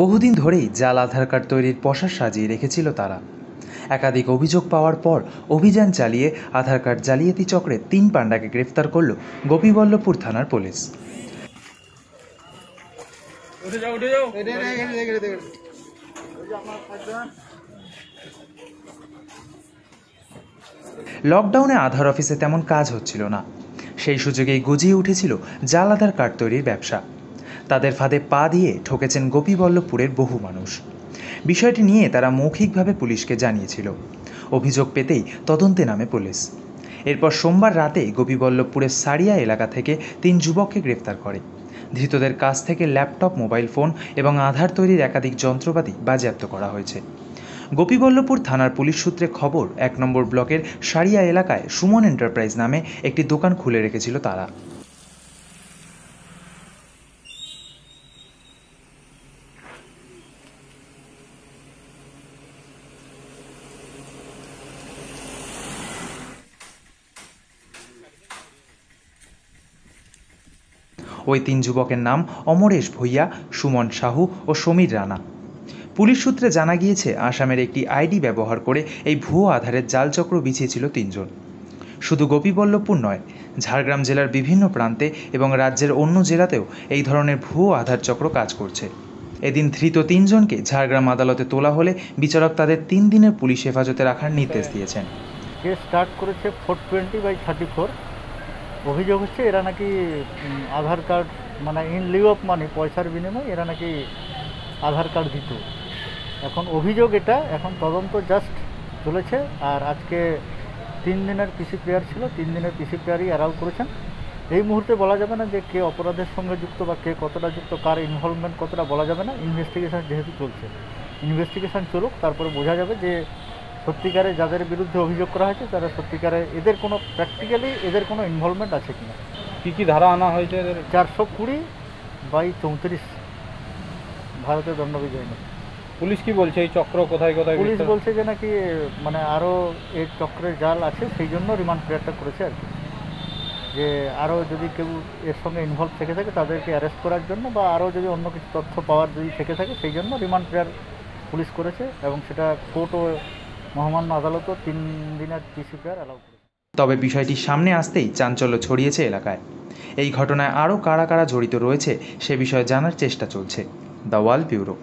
বহুদিন ধরেই জাল আধার কার্ড তৈরির পশার সাজিয়ে রেখেছিল তারা একাধিক অভিযোগ পাওয়ার পর অভিযান চালিয়ে আধার কার্ড জালিয়াতি চক্রে তিন পাণ্ডাকে গ্রেফতার করল গোপীবল্লভপুর থানার পুলিশ লকডাউনে আধার অফিসে তেমন কাজ হচ্ছিল না সেই সুযোগেই গজিয়ে উঠেছিল জাল আধার কার্ড তৈরির ব্যবসা তাদের ফাঁদে পা দিয়ে ঠকেছেন গোপীবল্লভপুরের বহু মানুষ বিষয়টি নিয়ে তারা মৌখিকভাবে পুলিশকে জানিয়েছিল অভিযোগ পেতেই তদন্তে নামে পুলিশ এরপর সোমবার রাতে গোপীবল্লভপুরের সারিয়া এলাকা থেকে তিন যুবককে গ্রেফতার করে ধৃতদের কাছ থেকে ল্যাপটপ মোবাইল ফোন এবং আধার তৈরির একাধিক যন্ত্রপাতি বাজেয়াপ্ত করা হয়েছে গোপীবল্লভপুর থানার পুলিশ সূত্রে খবর এক নম্বর ব্লকের সারিয়া এলাকায় সুমন এন্টারপ্রাইজ নামে একটি দোকান খুলে রেখেছিল তারা ওই তিন যুবকের নাম অমরেশ ভূঁইয়া সুমন সাহু ও সমীর রানা পুলিশ সূত্রে জানা গিয়েছে আসামের একটি আইডি ব্যবহার করে এই ভুয়ো আধারের জালচক্র বিছিয়েছিল তিনজন শুধু গোপীবল্লভপুর নয় ঝাড়গ্রাম জেলার বিভিন্ন প্রান্তে এবং রাজ্যের অন্য জেলাতেও এই ধরনের ভুয়ো আধার চক্র কাজ করছে এদিন ধৃত তিনজনকে ঝাড়গ্রাম আদালতে তোলা হলে বিচারক তাদের তিন দিনের পুলিশ হেফাজতে রাখার নির্দেশ দিয়েছেন স্টার্ট করেছে four twenty by thirty four অভিযোগ হচ্ছে এরা নাকি আধার কার্ড মানে ইন লিউ অফ মানি পয়সার বিনিময়ে এরা নাকি আধার কার্ড দিত এখন অভিযোগ এটা এখন তদন্ত জাস্ট চলেছে আর আজকে তিন দিনের পিসি প্লেয়ার ছিল তিন দিনের পিসি প্লেয়ারই অ্যারাউ করেছেন এই মুহূর্তে বলা যাবে না যে কে অপরাধের সঙ্গে যুক্ত বা কে কতটা যুক্ত কার ইনভলভমেন্ট কতটা বলা যাবে না ইনভেস্টিগেশন যেহেতু চলছে ইনভেস্টিগেশন চলুক তারপরে বোঝা যাবে যে সত্যিকারে যাদের বিরুদ্ধে অভিযোগ করা হয়েছে তারা সত্যিকারে এদের কোনো প্র্যাকটিক্যালি এদের কোনো ইনভলভমেন্ট আছে কি না কী কী ধারা আনা হয়েছে এদের চারশো কুড়ি বাই চৌত্রিশ ভারতের দণ্ডবিধান পুলিশ কি বলছে এই চক্র কোথায় কোথায় পুলিশ বলছে যে নাকি মানে আরও এর চক্রের জাল আছে সেই জন্য রিমান্ড প্রেয়ারটা করেছে আর কি যে আরও যদি কেউ এর সঙ্গে ইনভলভ থেকে থাকে তাদেরকে অ্যারেস্ট করার জন্য বা আরও যদি অন্য কিছু তথ্য পাওয়ার যদি থেকে থাকে সেই জন্য রিমান্ড প্রেয়ার পুলিশ করেছে এবং সেটা কোর্টও মহামান্য আদালতও তিন দিনের ডিসিপ্লিয়ার অ্যালাউ তবে বিষয়টি সামনে আসতেই চাঞ্চল্য ছড়িয়েছে এলাকায় এই ঘটনায় আরও কারা কারা জড়িত রয়েছে সে বিষয়ে জানার চেষ্টা চলছে দ্য ওয়াল ব্যুরো